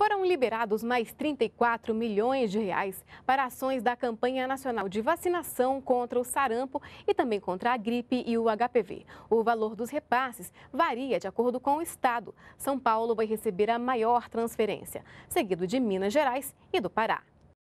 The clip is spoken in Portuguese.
Foram liberados mais 34 milhões de reais para ações da campanha nacional de vacinação contra o sarampo e também contra a gripe e o HPV. O valor dos repasses varia de acordo com o estado. São Paulo vai receber a maior transferência, seguido de Minas Gerais e do Pará.